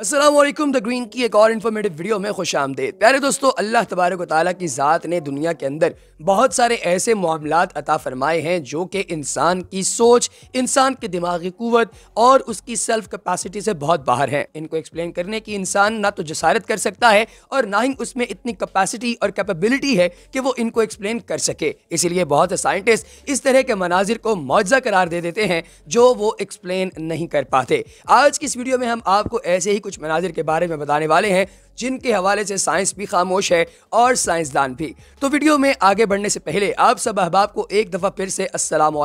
Aslam the green की एक और इन्फॉर्मेटिव वीडियो में खुश आमदेद प्यारे दोस्तों अल्लाह तबारक ताली की ज़ात ने दुनिया के अंदर बहुत सारे ऐसे मामला अता फरमाए हैं जो कि इंसान की सोच इंसान के दिमागी कुत और उसकी सेल्फ कैपेसिटी से बहुत बाहर है इनको एक्सप्लेन करने की इंसान ना तो जसारत कर सकता है और ना ही उसमें इतनी कैपेसिटी और कैपेबिलिटी है कि वो इनको एक्सप्लेन कर सके इसीलिए बहुत साइंटिस्ट इस तरह के मनाजिर को मुआवजा करार दे देते हैं जो वो एक्सप्लेन नहीं कर पाते आज की इस वीडियो में हम आपको ऐसे ही कुछ मनाजिर के बारे में बताने वाले हैं जिनके हवाले से साइंस भी खामोश है और साइंसदान भी तो वीडियो में आगे बढ़ने से पहले आप सब अहबाब को एक दफ़ा फिर से असलम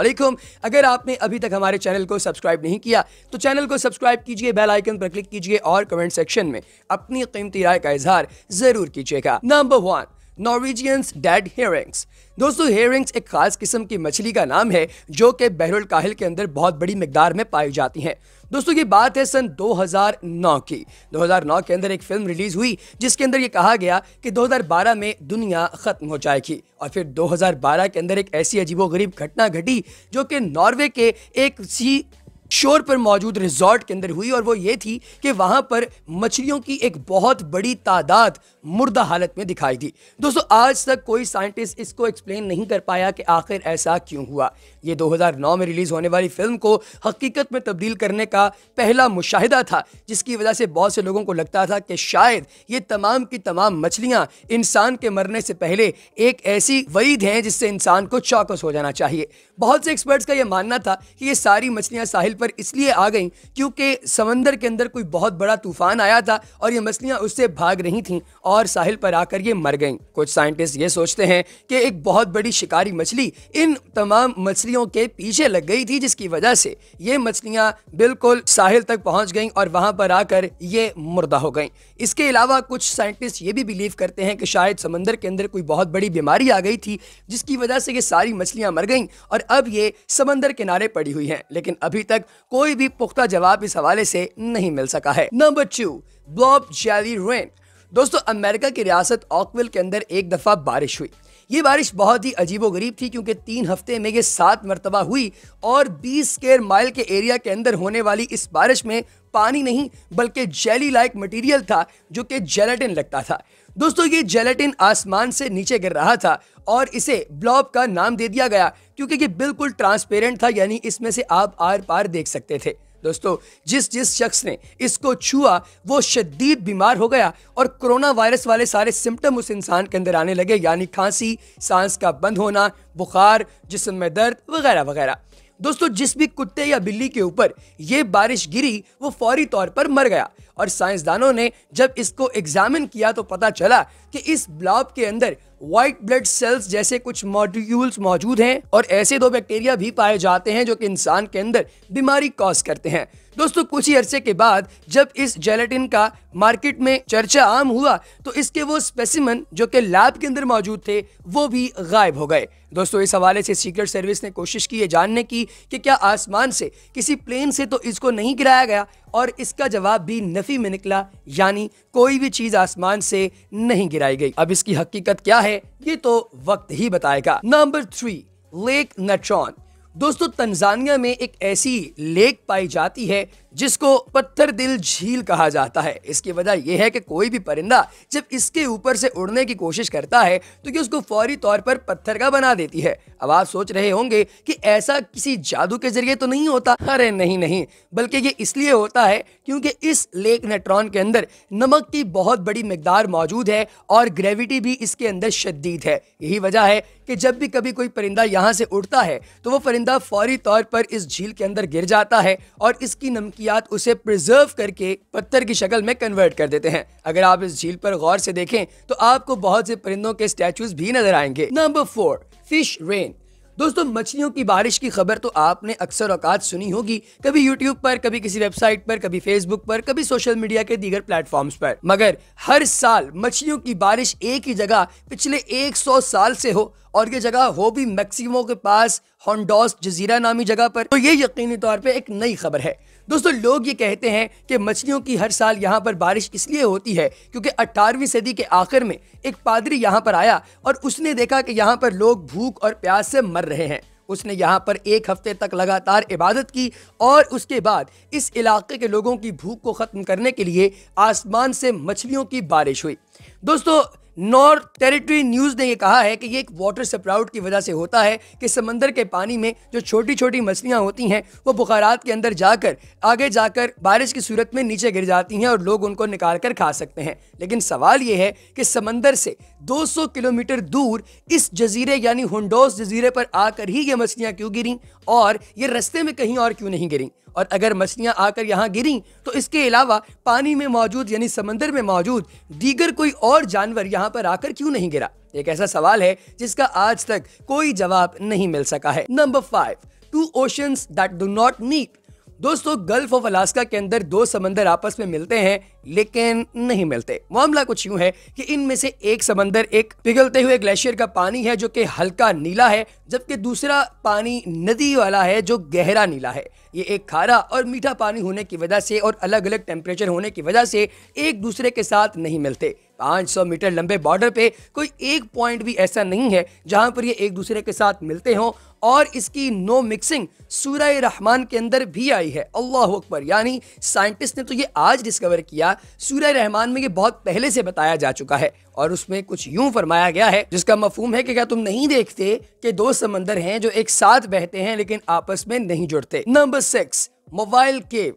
अगर आपने अभी तक हमारे चैनल को सब्सक्राइब नहीं किया तो चैनल को सब्सक्राइब कीजिए बेल आइकन पर क्लिक कीजिए और कमेंट सेक्शन में अपनी कीमती राय का इजहार ज़रूर कीजिएगा number one Norwegians dead herrings दोस्तों हेयरिंग्स एक खास किस्म की मछली का नाम है जो कि बहरुल काहिल के अंदर बहुत बड़ी मिकदार में पाई जाती हैं दोस्तों ये बात है सन 2009 की 2009 के अंदर एक फिल्म रिलीज हुई जिसके अंदर ये कहा गया कि 2012 में दुनिया ख़त्म हो जाएगी और फिर 2012 के अंदर एक ऐसी अजीबोगरीब घटना घटी जो कि नॉर्वे के एक सी शोर पर मौजूद रिजॉर्ट के अंदर हुई और वो ये थी कि वहां पर मछलियों की एक बहुत बड़ी तादाद मुर्दा हालत में दिखाई दी दोस्तों आज तक कोई साइंटिस्ट इसको एक्सप्लेन नहीं कर पाया कि आखिर ऐसा क्यों हुआ ये 2009 में रिलीज़ होने वाली फिल्म को हकीकत में तब्दील करने का पहला मुशाहिदा था जिसकी वजह से बहुत से लोगों को लगता था कि शायद ये तमाम की तमाम मछलियाँ इंसान के मरने से पहले एक ऐसी वईद हैं जिससे इंसान को चौकस हो जाना चाहिए बहुत से एक्सपर्ट्स का यह मानना था कि ये सारी मछलियाँ साहिल पर इसलिए आ गई क्योंकि समंदर के अंदर कोई बहुत बड़ा तूफान आया था और ये मछलियाँ उससे भाग रही थीं और साहिल पर आकर ये मर गई कुछ साइंटिस्ट ये सोचते हैं कि एक बहुत बड़ी शिकारी मछली इन तमाम मछलियों के पीछे लग गई थी जिसकी वजह से ये मछलियाँ बिल्कुल साहिल तक पहुँच गई और वहाँ पर आकर ये मुर्दा हो गई इसके अलावा कुछ साइंटिस्ट ये भी बिलीव करते हैं कि शायद समंदर के अंदर कोई बहुत बड़ी बीमारी आ गई थी जिसकी वजह से ये सारी मछलियाँ मर गई और अब ये समंदर किनारे पड़ी हुई हैं लेकिन अभी तक कोई भी पुख्ता जवाब इस हवाले से नहीं मिल सका है number two blob jelly rain दोस्तों अमेरिका की रियासत ऑकविल के अंदर एक दफ़ा बारिश हुई ये बारिश बहुत ही अजीबोगरीब थी क्योंकि तीन हफ्ते में ये सात मरतबा हुई और 20 स्केयर माइल के एरिया के अंदर होने वाली इस बारिश में पानी नहीं बल्कि जेली लाइक मटेरियल था जो कि जेलेटिन लगता था दोस्तों ये जेलेटिन आसमान से नीचे गिर रहा था और इसे ब्लॉब का नाम दे दिया गया क्योंकि ये बिल्कुल ट्रांसपेरेंट था यानी इसमें से आप आर पार देख सकते थे दोस्तों जिस जिस शख्स ने इसको छुआ वो शदीद बीमार हो गया और कोरोना वायरस वाले सारे सिम्टम उस इंसान के अंदर आने लगे यानी खांसी सांस का बंद होना बुखार जिसम में दर्द वगैरह वगैरह दोस्तों जिस भी कुत्ते या बिल्ली के ऊपर ये बारिश गिरी वो फौरी तौर पर मर गया और साइंसदानों ने जब इसको एग्जामिन किया तो पता चला कि इस ब्लॉब के अंदर व्हाइट ब्लड सेल्स जैसे कुछ मॉड्यूल्स मौजूद हैं और ऐसे दो बैक्टीरिया भी पाए जाते हैं जो कि इंसान के अंदर बीमारी कॉज करते हैं दोस्तों कुछ ही अरसे के बाद जब इस जेलेटिन का मार्केट में चर्चा आम हुआ तो इसके वो स्पेसिमन जो कि लैब के अंदर मौजूद थे वो भी गायब हो गए दोस्तों इस हवाले से सीक्रेट सर्विस ने कोशिश की है जानने की कि क्या आसमान से किसी प्लेन से तो इसको नहीं गिराया गया और इसका जवाब भी नफ़ी में निकला यानी कोई भी चीज़ आसमान से नहीं गिराई गई अब इसकी हकीकत क्या है ये तो वक्त ही बताएगा नंबर थ्री लेक नेट्रॉन दोस्तों तंजानिया में एक ऐसी लेक पाई जाती है जिसको पत्थर दिल झील कहा जाता है इसकी वजह यह है कि कोई भी परिंदा जब इसके ऊपर से उड़ने की कोशिश करता है तो उसको फौरी तौर पर पत्थर का बना देती है अब आप सोच रहे होंगे कि ऐसा किसी जादू के जरिए तो नहीं होता अरे नहीं नहीं बल्कि ये इसलिए होता है क्योंकि इस लेक नेट्रॉन के अंदर नमक की बहुत बड़ी मकदार मौजूद है और ग्रेविटी भी इसके अंदर शदीद है यही वजह है कि जब भी कभी कोई परिंदा यहाँ से उड़ता है तो वो परिंदा फौरी तौर पर इस झील के अंदर गिर जाता है और इसकी नमकी बाकियात उसे प्रिजर्व करके पत्थर की शक्ल में कन्वर्ट कर देते हैं अगर आप इस झील पर गौर से देखें तो आपको बहुत से परिंदों के स्टैचूज भी नजर आएंगे नंबर फोर फिश रेन दोस्तों मछलियों की बारिश की खबर तो आपने अक्सर औकात सुनी होगी कभी YouTube पर कभी किसी वेबसाइट पर कभी Facebook पर कभी सोशल मीडिया के दीगर प्लेटफॉर्म्स पर मगर हर साल मछलियों की बारिश एक ही जगह पिछले 100 साल से हो और ये जगह हो भी मैक्सिमो के पास हॉन्डोस जजीरा नामी जगह पर तो ये यकीनी तौर पर एक नई खबर है दोस्तों लोग ये कहते हैं कि मछलियों की हर साल यहाँ पर बारिश इसलिए होती है क्योंकि 18वीं सदी के आखिर में एक पादरी यहाँ पर आया और उसने देखा कि यहाँ पर लोग भूख और प्यास से मर रहे हैं उसने यहाँ पर एक हफ्ते तक लगातार इबादत की और उसके बाद इस इलाके के लोगों की भूख को ख़त्म करने के लिए आसमान से मछलियों की बारिश हुई दोस्तों नॉर्थ टेरिटरी न्यूज़ ने यह कहा है कि ये एक वाटर सप्राउट की वजह से होता है कि समंदर के पानी में जो छोटी छोटी मछलियाँ होती हैं वो बुखारात के अंदर जाकर आगे जाकर बारिश की सूरत में नीचे गिर जाती हैं और लोग उनको निकाल कर खा सकते हैं लेकिन सवाल ये है कि समंदर से 200 किलोमीटर दूर इस जजीरे यानी हुडोस जजीरे पर आकर ही ये मछलियाँ क्यों गिरी और ये रस्ते में कहीं और क्यों नहीं गिरी और अगर मछलियाँ आकर यहाँ गिरी तो इसके अलावा पानी में मौजूद यानी समंदर में मौजूद दीगर कोई और जानवर यहाँ यहाँ पर आकर क्यों नहीं गिरा एक ऐसा सवाल है जिसका आज तक कोई जवाब नहीं मिल सका है number five two ocean that do not meet दोस्तों गल्फ ऑफ अलास्का के अंदर दो समंदर आपस में मिलते हैं लेकिन नहीं मिलते मामला कुछ यूं है कि इनमें से एक समंदर एक पिघलते हुए ग्लेशियर का पानी है जो कि हल्का नीला है जबकि दूसरा पानी नदी वाला है जो गहरा नीला है ये एक खारा और मीठा पानी होने की वजह से और अलग अलग टेम्परेचर होने की वजह से एक दूसरे के साथ नहीं मिलते 500 मीटर लंबे बॉर्डर पे कोई एक पॉइंट भी ऐसा नहीं है जहां पर ये एक दूसरे के साथ मिलते हों और इसकी नो मिक्सिंग सूरह रहमान के अंदर भी आई है अल्लाह अकबर यानी साइंटिस्ट ने तो ये आज डिस्कवर किया सूरह रहमान में ये बहुत पहले से बताया जा चुका है और उसमें कुछ यूं फरमाया गया है जिसका मफहम है कि क्या तुम नहीं देखते कि दो समंदर हैं जो एक साथ बहते हैं लेकिन आपस में नहीं जुड़ते नंबर सिक्स मोबाइल केव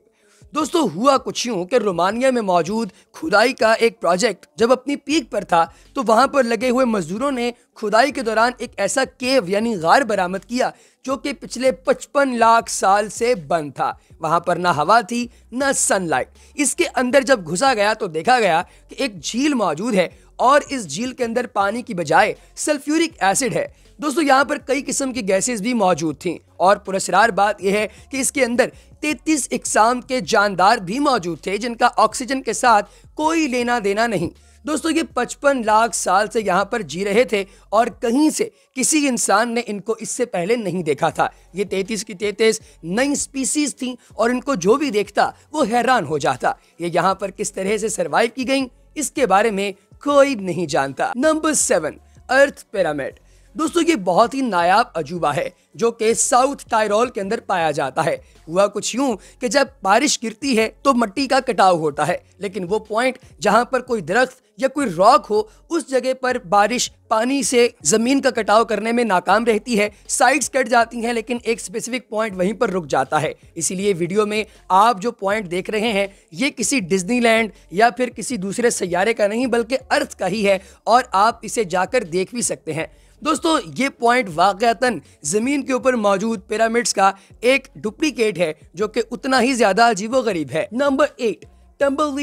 दोस्तों हुआ कुछ यूँ कि रोमानिया में मौजूद खुदाई का एक प्रोजेक्ट जब अपनी पीक पर था तो वहाँ पर लगे हुए मजदूरों ने खुदाई के दौरान एक ऐसा केव यानी गार बरामद किया जो कि पिछले 55 लाख साल से बंद था वहाँ पर ना हवा थी ना सनलाइट इसके अंदर जब घुसा गया तो देखा गया कि एक झील मौजूद है और इस झील के अंदर पानी की बजाय सल्फ्यूरिक एसिड है दोस्तों यहाँ पर कई किस्म की गैसेस भी मौजूद थी और पुरस्कार बात यह है कि इसके अंदर 33 इकसाम के जानदार भी मौजूद थे जिनका ऑक्सीजन के साथ कोई लेना देना नहीं दोस्तों ये 55 लाख साल से यहाँ पर जी रहे थे और कहीं से किसी इंसान ने इनको इससे पहले नहीं देखा था ये तैतीस की तैतीस नई स्पीसीज थी और इनको जो भी देखता वो हैरान हो जाता ये यहाँ पर किस तरह से सरवाइव की गई इसके बारे में कोई नहीं जानता नंबर सेवन अर्थ पिरामिड दोस्तों ये बहुत ही नायाब अजूबा है जो कि साउथ टायरोल के अंदर पाया जाता है हुआ कुछ यूं कि जब बारिश गिरती है तो मिट्टी का कटाव होता है लेकिन वो पॉइंट जहां पर कोई दरख्त या कोई रॉक हो उस जगह पर बारिश पानी से ज़मीन का कटाव करने में नाकाम रहती है साइड्स कट जाती हैं लेकिन एक स्पेसिफिक पॉइंट वहीं पर रुक जाता है इसीलिए वीडियो में आप जो पॉइंट देख रहे हैं ये किसी डिज्नीलैंड या फिर किसी दूसरे सैारे का नहीं बल्कि अर्थ का ही है और आप इसे जाकर देख भी सकते हैं दोस्तों ये पॉइंट वाकयातन ज़मीन के ऊपर मौजूद पिरामिड्स का एक डुप्लीकेट है जो कि उतना ही ज़्यादा अजीबो गरीब है number eight tumble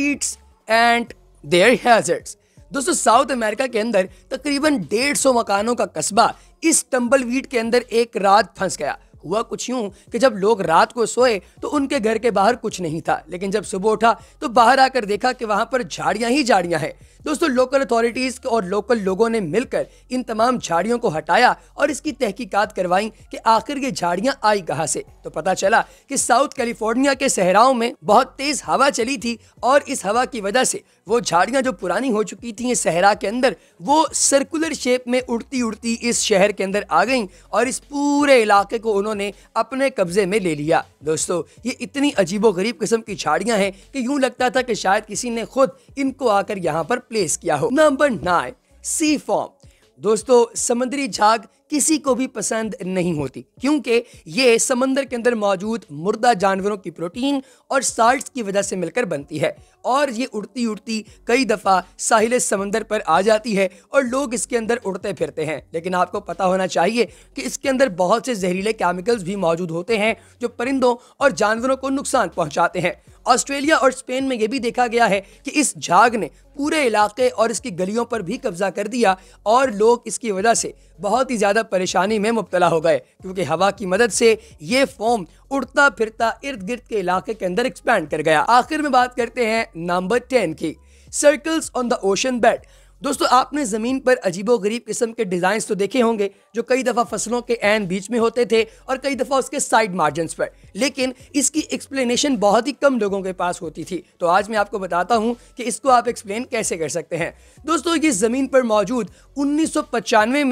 and their hazards दोस्तों साउथ अमेरिका के अंदर तकरीबन डेढ़ सौ मकानों का कस्बा इस टम्बल वीट के अंदर एक रात फंस गया हुआ कुछ यूं कि जब लोग रात को सोए तो उनके घर के बाहर कुछ नहीं था लेकिन जब सुबह उठा तो बाहर आकर देखा कि वहां पर झाड़ियां ही झाड़ियां हैं दोस्तों लोकल अथॉरिटीज और लोकल लोगों ने मिलकर इन तमाम झाड़ियों को हटाया और इसकी तहकीकात करवाई कि आखिर ये झाड़ियां आई कहां से तो पता चला कि साउथ कैलिफोर्निया के सहराओं में बहुत तेज हवा चली थी और इस हवा की वजह से वो झाड़ियां जो पुरानी हो चुकी थी सहरा के अंदर वो सर्कुलर शेप में उड़ती उड़ती इस शहर के अंदर आ गई और इस पूरे इलाके को उन्होंने ने अपने कब्जे में ले लिया दोस्तों ये इतनी अजीबोगरीब किस्म की झाड़ियाँ हैं कि यूँ लगता था कि शायद किसी ने खुद इनको आकर यहाँ पर प्लेस किया हो नंबर नाइन सी फॉर्म दोस्तों समुद्री झाग किसी को भी पसंद नहीं होती क्योंकि ये समंदर के अंदर मौजूद मुर्दा जानवरों की प्रोटीन और साल्ट की वजह से मिलकर बनती है और ये उड़ती उड़ती कई दफ़ा साहिल समंदर पर आ जाती है और लोग इसके अंदर उड़ते फिरते हैं लेकिन आपको पता होना चाहिए कि इसके अंदर बहुत से जहरीले केमिकल्स भी मौजूद होते हैं जो परिंदों और जानवरों को नुकसान पहुँचाते हैं ऑस्ट्रेलिया और स्पेन में यह भी देखा गया है कि इस झाग ने पूरे इलाके और इसकी गलियों पर भी कब्जा कर दिया और लोग इसकी वजह से बहुत ही ज़्यादा परेशानी में मुबतला हो गए क्योंकि हवा की मदद से ये फॉर्म उड़ता फिरता इर्द गिर्द के इलाके के अंदर एक्सपैंड कर गया आखिर में बात करते हैं नंबर टेन की circles on the ocean bed दोस्तों आपने ज़मीन पर अजीबोगरीब किस्म के डिज़ाइंस तो देखे होंगे जो कई दफ़ा फसलों के एन बीच में होते थे और कई दफ़ा उसके साइड मार्जिन पर लेकिन इसकी एक्सप्लेनेशन बहुत ही कम लोगों के पास होती थी तो आज मैं आपको बताता हूँ कि इसको आप एक्सप्लेन कैसे कर सकते हैं दोस्तों ये ज़मीन पर मौजूद उन्नीस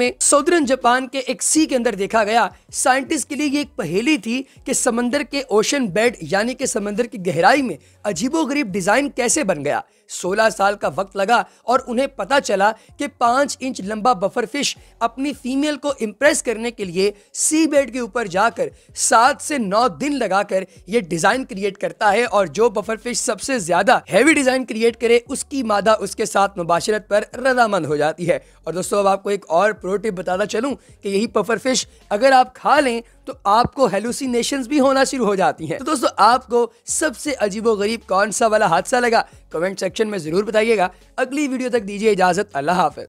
में सौदर्न जापान के एक सी के अंदर देखा गया साइंटिस्ट के लिए ये एक पहेली थी कि समंदर के ओशन बेड यानी कि समंदर की गहराई में अजीबोगरीब डिज़ाइन कैसे बन गया 16 साल का वक्त लगा और उन्हें पता चला कि 5 इंच लंबा बफर फिश अपनी फीमेल को इम्प्रेस करने के लिए सी बेड के ऊपर जाकर सात से नौ दिन लगाकर यह डिज़ाइन क्रिएट करता है और जो बफर फिश सबसे ज़्यादा हैवी डिज़ाइन क्रिएट करे उसकी मादा उसके साथ मुबाशरत पर रजामंद हो जाती है और दोस्तों अब आपको एक और प्रोटिप बताता चलूँ कि यही बफर फिश अगर आप खा लें तो आपको हेलुसिनेशन भी होना शुरू हो जाती हैं तो दोस्तों आपको सबसे अजीबो गरीब कौन सा वाला हादसा लगा कमेंट सेक्शन में ज़रूर बताइएगा अगली वीडियो तक दीजिए इजाज़त अल्लाह हाफिज़